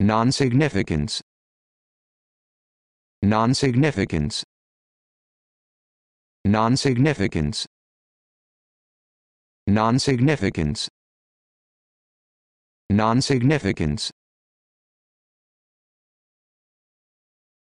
non-significance non-significance non-significance non-significance non-significance